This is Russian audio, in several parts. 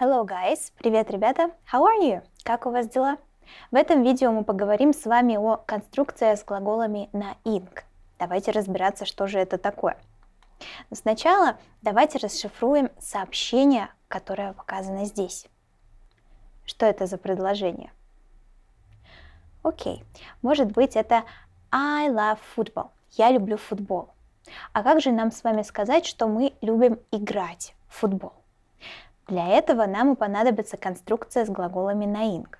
Hello, guys! Привет, ребята! How are you? Как у вас дела? В этом видео мы поговорим с вами о конструкции с глаголами на ing. Давайте разбираться, что же это такое. Но сначала давайте расшифруем сообщение, которое показано здесь. Что это за предложение? Окей, может быть это I love football. Я люблю футбол. А как же нам с вами сказать, что мы любим играть в футбол? Для этого нам и понадобится конструкция с глаголами на инг.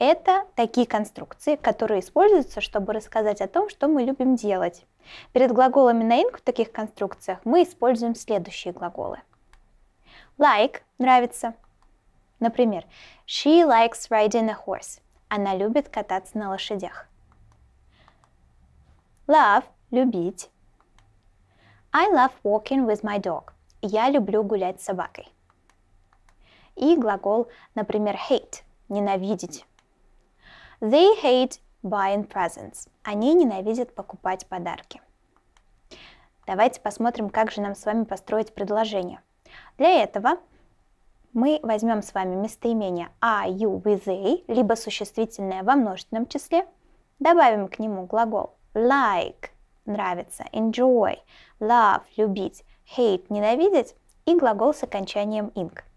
Это такие конструкции, которые используются, чтобы рассказать о том, что мы любим делать. Перед глаголами на инг в таких конструкциях мы используем следующие глаголы. Like – нравится. Например, she likes riding a horse. Она любит кататься на лошадях. Love – любить. I love walking with my dog. Я люблю гулять с собакой и глагол, например, hate – ненавидеть. They hate buying presents. Они ненавидят покупать подарки. Давайте посмотрим, как же нам с вами построить предложение. Для этого мы возьмем с вами местоимение are you with they, либо существительное во множественном числе, добавим к нему глагол like – нравится, enjoy, love – любить, hate – ненавидеть и глагол с окончанием ing –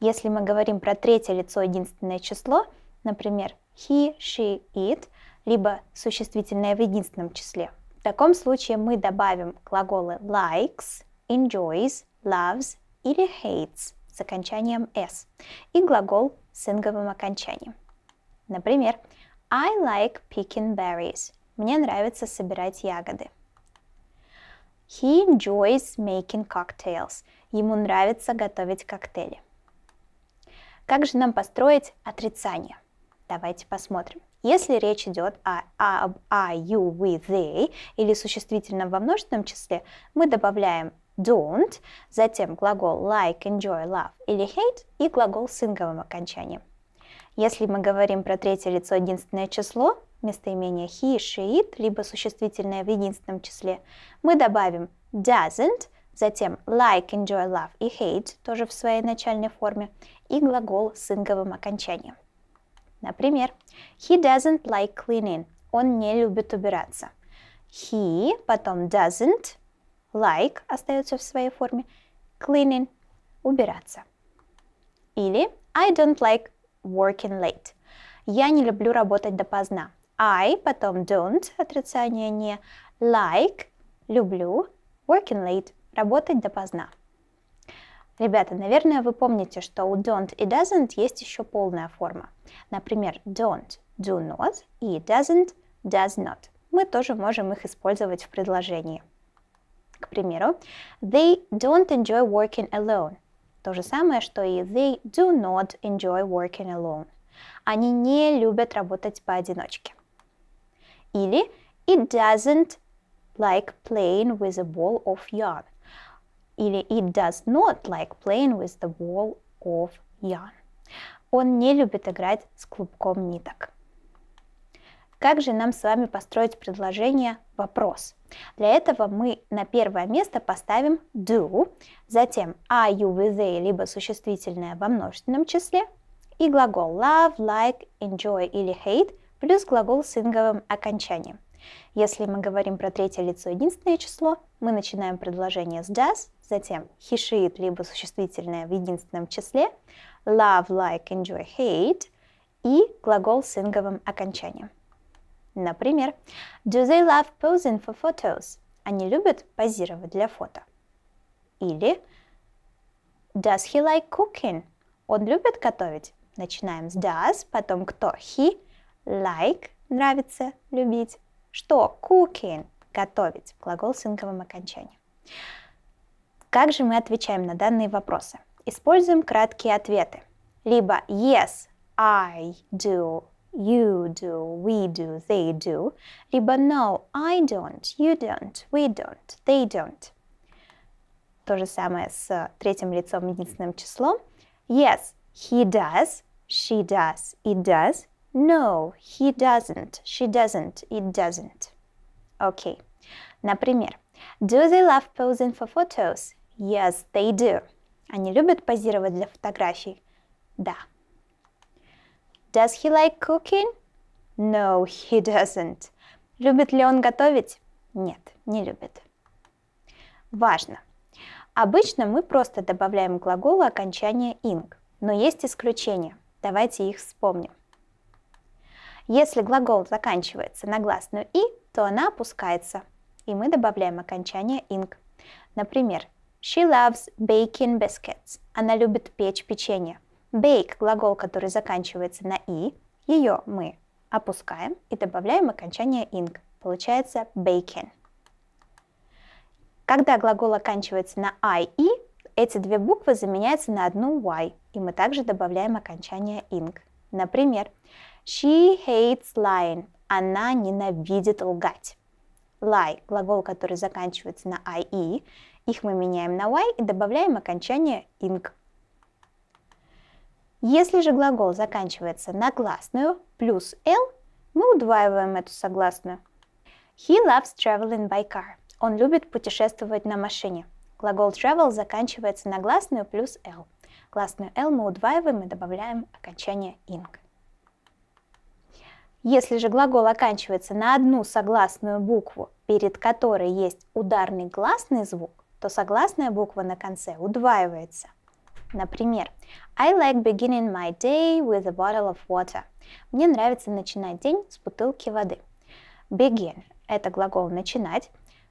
если мы говорим про третье лицо единственное число, например, he, she, it, либо существительное в единственном числе, в таком случае мы добавим глаголы likes, enjoys, loves или hates с окончанием s и глагол с инговым окончанием. Например, I like picking berries. Мне нравится собирать ягоды. He enjoys making cocktails. Ему нравится готовить коктейли. Как же нам построить отрицание? Давайте посмотрим. Если речь идет о об I, you, we, they или существительном во множественном числе, мы добавляем don't, затем глагол like, enjoy, love или hate и глагол с инговым окончанием. Если мы говорим про третье лицо единственное число, местоимение he, she, it, либо существительное в единственном числе, мы добавим doesn't, Затем like, enjoy, love и hate тоже в своей начальной форме. И глагол с инговым окончанием. Например, he doesn't like cleaning. Он не любит убираться. He, потом doesn't, like остается в своей форме, cleaning, убираться. Или I don't like working late. Я не люблю работать допоздна. I, потом don't, отрицание не, like, люблю, working late, Работать допоздна. Ребята, наверное, вы помните, что у don't и doesn't есть еще полная форма. Например, don't – do not и doesn't – does not. Мы тоже можем их использовать в предложении. К примеру, they don't enjoy working alone. То же самое, что и they do not enjoy working alone. Они не любят работать поодиночке. Или it doesn't like playing with a ball of yarn или it does not like playing with the ball of yarn. Он не любит играть с клубком ниток. Как же нам с вами построить предложение «вопрос»? Для этого мы на первое место поставим do, затем are you with they, либо существительное во множественном числе, и глагол love, like, enjoy или hate, плюс глагол с инговым окончанием. Если мы говорим про третье лицо единственное число, мы начинаем предложение с does, Затем he, либо существительное в единственном числе, love, like, enjoy, hate и глагол с инговым окончанием. Например, do they love posing for photos? Они любят позировать для фото. Или does he like cooking? Он любит готовить. Начинаем с does, потом кто he, like, нравится, любить, что cooking, готовить, глагол с инговым окончанием. Как же мы отвечаем на данные вопросы? Используем краткие ответы. Либо yes, I do, you do, we do, they do. Либо no, I don't, you don't, we don't, they don't. То же самое с третьим лицом единственным числом. Yes, he does, she does, it does. No, he doesn't, she doesn't, it doesn't. Окей. Okay. Например, do they love posing for photos? Yes, they do. Они любят позировать для фотографий? Да. Does he like cooking? No, he doesn't. Любит ли он готовить? Нет, не любит. Важно. Обычно мы просто добавляем к глаголу окончание ing, но есть исключения. Давайте их вспомним. Если глагол заканчивается на гласную «и», то она опускается, и мы добавляем окончание ing. Например, She loves baking biscuits. Она любит печь печенье. Bake – глагол, который заканчивается на «и». Ее мы опускаем и добавляем окончание ing. Получается baking. Когда глагол оканчивается на «i» эти две буквы заменяются на одну «y», и мы также добавляем окончание «ing». Например, she hates lying. Она ненавидит лгать. Lie – глагол, который заканчивается на «ie», их мы меняем на y и добавляем окончание ing. Если же глагол заканчивается на гласную плюс l, мы удваиваем эту согласную. He loves traveling by car. Он любит путешествовать на машине. Глагол travel заканчивается на гласную плюс l. Гласную l мы удваиваем и добавляем окончание ing. Если же глагол оканчивается на одну согласную букву, перед которой есть ударный гласный звук, то согласная буква на конце удваивается. Например, I like beginning my day with a bottle of water. Мне нравится начинать день с бутылки воды. Begin – это глагол «начинать»,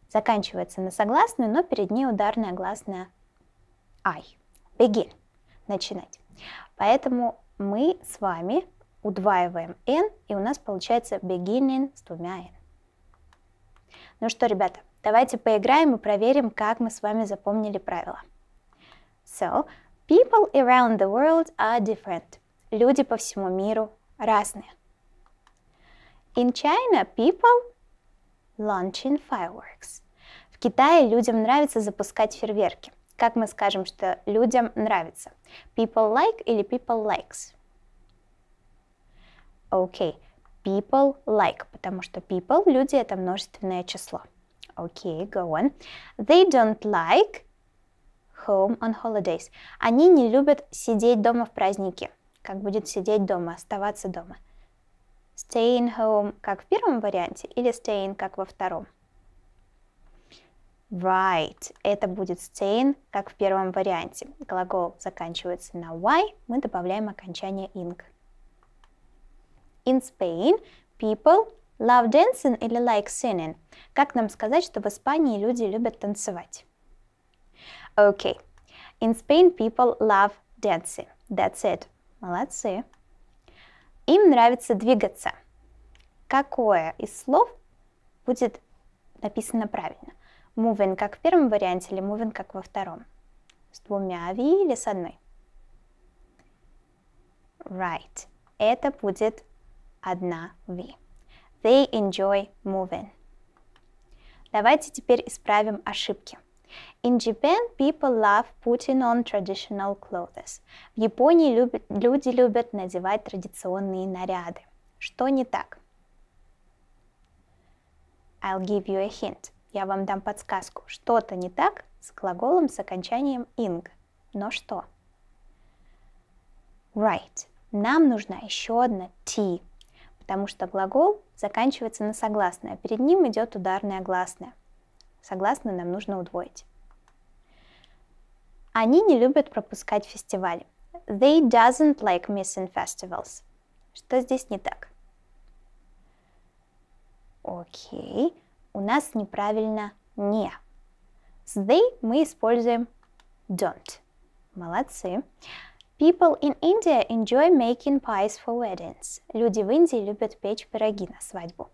заканчивается на согласную, но перед ней ударная гласная I. Begin – начинать. Поэтому мы с вами удваиваем n, и у нас получается beginning с двумя n. Ну что, ребята, Давайте поиграем и проверим, как мы с вами запомнили правила. So, people around the world are different. Люди по всему миру разные. In China, people launching fireworks. В Китае людям нравится запускать фейерверки. Как мы скажем, что людям нравится? People like или people likes? Окей, okay. people like, потому что people, люди, это множественное число. Okay, go on. They don't like home on holidays. Они не любят сидеть дома в праздники. Как будет сидеть дома, оставаться дома? Staying home как в первом варианте или staying как во втором? Right. Это будет staying как в первом варианте. Глагол заканчивается на y, мы добавляем окончание ing. In Spain people Love dancing или like singing? Как нам сказать, что в Испании люди любят танцевать? Okay. In Spain people love dancing. That's it. Молодцы. Им нравится двигаться. Какое из слов будет написано правильно? Moving как в первом варианте или moving как во втором? С двумя ви или с одной? Right. Это будет одна ви. They enjoy moving. Давайте теперь исправим ошибки. In Japan people love putting on traditional clothes. В Японии любят, люди любят надевать традиционные наряды. Что не так? I'll give you a hint. Я вам дам подсказку. Что-то не так с глаголом с окончанием ing. Но что? Right. Нам нужна еще одна T потому что глагол заканчивается на согласное, а перед ним идет ударное гласное. Согласное нам нужно удвоить. Они не любят пропускать фестивали. They doesn't like missing festivals. Что здесь не так? Окей, у нас неправильно «не». С «they» мы используем «don't». Молодцы. People in India enjoy making pies for weddings. Люди в Индии любят печь пироги на свадьбу.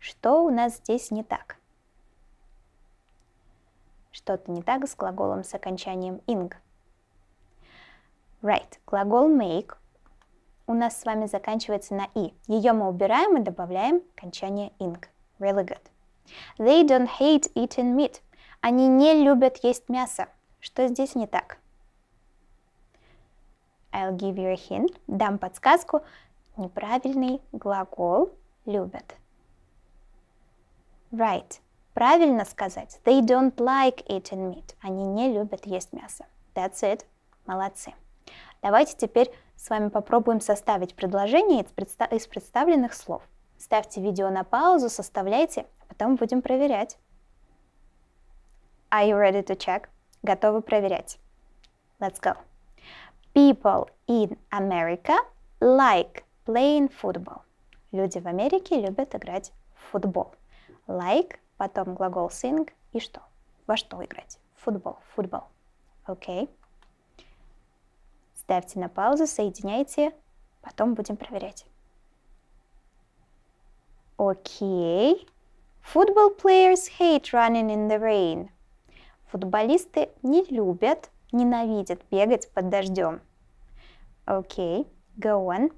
Что у нас здесь не так? Что-то не так с глаголом с окончанием ing. Right. Глагол make у нас с вами заканчивается на и. Ее мы убираем и добавляем окончание ing. Really good. They don't hate eating meat. Они не любят есть мясо. Что здесь не так? I'll give you a hint. Дам подсказку. Неправильный глагол любят. Right. Правильно сказать. They don't like eating meat. Они не любят есть мясо. That's it. Молодцы. Давайте теперь с вами попробуем составить предложение из представленных слов. Ставьте видео на паузу, составляйте, а потом будем проверять. Are you ready to check? Готовы проверять? Let's go! People in America like playing football. Люди в Америке любят играть в футбол. Like, потом глагол sing и что? Во что играть? Футбол, футбол. Окей. Ставьте на паузу, соединяйте, потом будем проверять. Окей. Football players hate running in the rain. Футболисты не любят ненавидит бегать под дождем. Окей, okay, go on.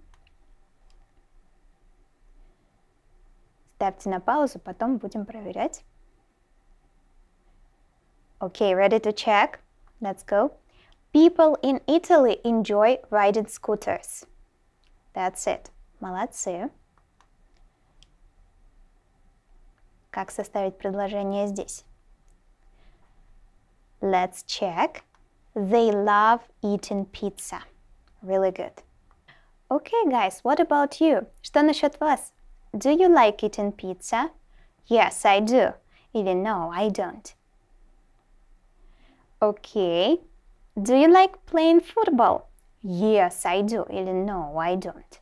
Ставьте на паузу, потом будем проверять. Okay, ready to check? Let's go. People in Italy enjoy riding scooters. That's it. Молодцы. Как составить предложение здесь? Let's check. They love eating pizza. Really good. Okay, guys, what about you? Что насчет вас? Do you like eating pizza? Yes, I do. Even no, I don't. Okay. Do you like playing football? Yes, I do. Even no, I don't.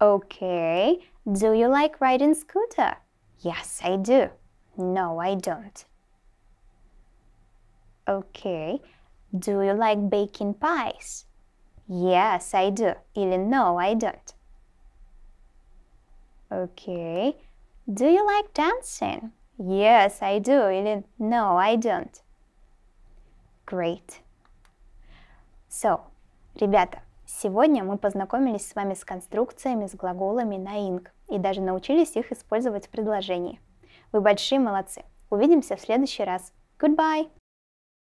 Okay. Do you like riding scooter? Yes, I do. No, I don't. Okay. Do you like baking pies? Yes, I do. Или no, I don't. Okay. Do you like dancing? Yes, I do. Или no, I don't. Great. So, ребята, сегодня мы познакомились с вами с конструкциями, с глаголами на ing и даже научились их использовать в предложении. Вы большие молодцы. Увидимся в следующий раз. Goodbye!